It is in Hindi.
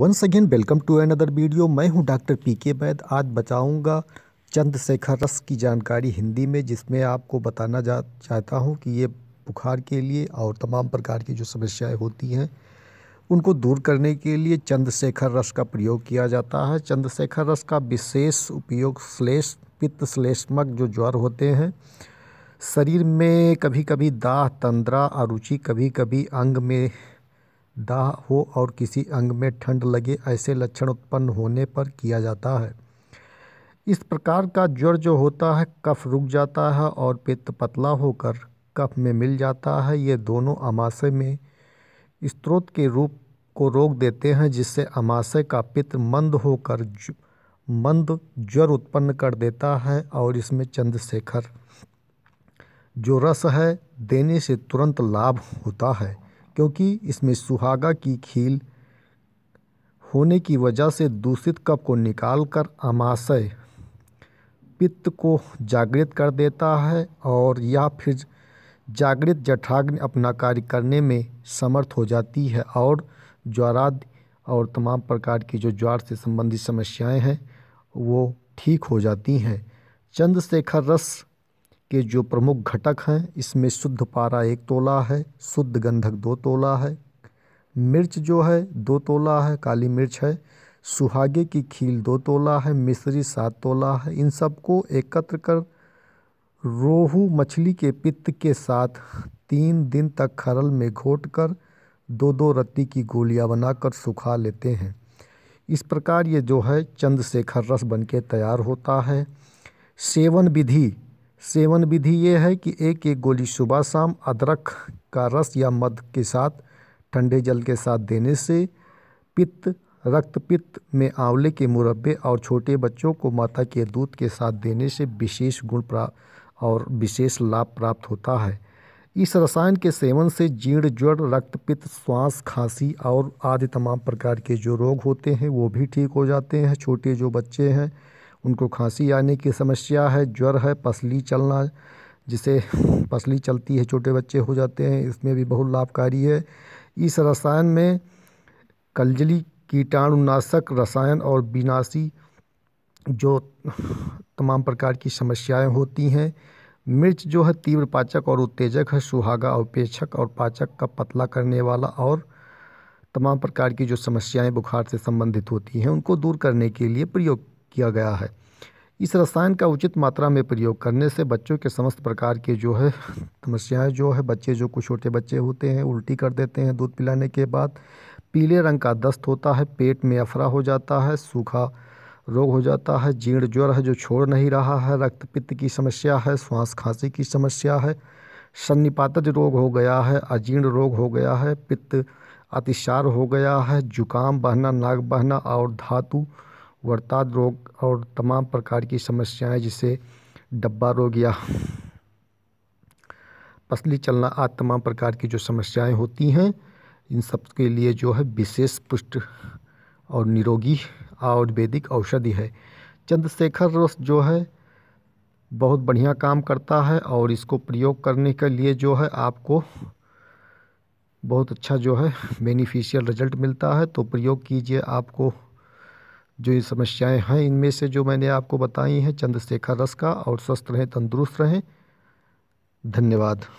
once again welcome to another video मैं हूं डॉक्टर पी के बैद आज बचाऊंगा चंद्रशेखर रस की जानकारी हिंदी में जिसमें आपको बताना जा चाहता हूं कि ये बुखार के लिए और तमाम प्रकार की जो समस्याएं होती हैं उनको दूर करने के लिए चंद्रशेखर रस का प्रयोग किया जाता है चंद्रशेखर रस का विशेष उपयोग श्लेष पित्त श्लेष्मक जो ज्वर होते हैं शरीर में कभी कभी दाह तंद्रा अरुचि कभी कभी अंग में दाह हो और किसी अंग में ठंड लगे ऐसे लक्षण उत्पन्न होने पर किया जाता है इस प्रकार का ज्वर जो होता है कफ रुक जाता है और पित्त पतला होकर कफ में मिल जाता है ये दोनों अमाशय में स्त्रोत के रूप को रोक देते हैं जिससे अमाशय का पित्त मंद होकर मंद ज्वर उत्पन्न कर देता है और इसमें चंद्रशेखर जो रस है देने से तुरंत लाभ होता है क्योंकि इसमें सुहागा की खील होने की वजह से दूषित कप को निकाल कर अमाशय पित्त को जागृत कर देता है और यह फिर जागृत जठाग्नि अपना कार्य करने में समर्थ हो जाती है और ज्वारादि और तमाम प्रकार की जो ज्वार से संबंधित समस्याएं हैं वो ठीक हो जाती हैं चंद्रशेखर रस के जो प्रमुख घटक हैं इसमें शुद्ध पारा एक तोला है शुद्ध गंधक दो तोला है मिर्च जो है दो तोला है काली मिर्च है सुहागे की खील दो तोला है मिश्री सात तोला है इन सबको एकत्र कर रोहू मछली के पित्त के साथ तीन दिन तक खरल में घोट कर दो दो रत्ती की गोलियां बनाकर सुखा लेते हैं इस प्रकार ये जो है चंद्रशेखर रस बनके तैयार होता है सेवन विधि सेवन विधि ये है कि एक एक गोली सुबह शाम अदरक का रस या मध के साथ ठंडे जल के साथ देने से पित्त रक्त पित्त में आंवले के मुरब्बे और छोटे बच्चों को माता के दूध के साथ देने से विशेष गुण प्राप्त और विशेष लाभ प्राप्त होता है इस रसायन के सेवन से जीर्ण ज्वर पित्त श्वास खांसी और आदि तमाम प्रकार के जो रोग होते हैं वो भी ठीक हो जाते हैं छोटे जो बच्चे हैं उनको खांसी आने की समस्या है ज्वर है पसली चलना जिसे पसली चलती है छोटे बच्चे हो जाते हैं इसमें भी बहुत लाभकारी है इस रसायन में कलजली कीटाणुनाशक रसायन और विनाशी जो तमाम प्रकार की समस्याएं होती हैं मिर्च जो है तीव्र पाचक और उत्तेजक है सुहागा और पेचक और पाचक का पतला करने वाला और तमाम प्रकार की जो समस्याएं बुखार से संबंधित होती हैं उनको दूर करने के लिए प्रयोग किया गया है इस रसायन का उचित मात्रा में प्रयोग करने से बच्चों के समस्त प्रकार के जो है समस्याएं जो है बच्चे जो कुछ छोटे बच्चे होते हैं उल्टी कर देते हैं दूध पिलाने के बाद पीले रंग का दस्त होता है पेट में अफरा हो जाता है सूखा रोग हो जाता है जीर्ण ज्वर है जो छोड़ नहीं रहा है रक्त पित्त की समस्या है श्वास खांसी की समस्या है सन्निपातज रोग हो गया है अजीर्ण रोग हो गया है पित्त अतिशार हो गया है जुकाम बहना नाक बहना और धातु वर्ताद रोग और तमाम प्रकार की समस्याएं जिसे डब्बा रोग या पसली चलना आदि तमाम प्रकार की जो समस्याएं होती हैं इन सब के लिए जो है विशेष पुष्ट और निरोगी आयुर्वेदिक औषधि है चंद्रशेखर रस जो है बहुत बढ़िया काम करता है और इसको प्रयोग करने के लिए जो है आपको बहुत अच्छा जो है बेनिफिशियल रिजल्ट मिलता है तो प्रयोग कीजिए आपको जो ये समस्याएं हैं इनमें से जो मैंने आपको बताई हैं चंद्रशेखर रस का और स्वस्थ रहें तंदुरुस्त रहें धन्यवाद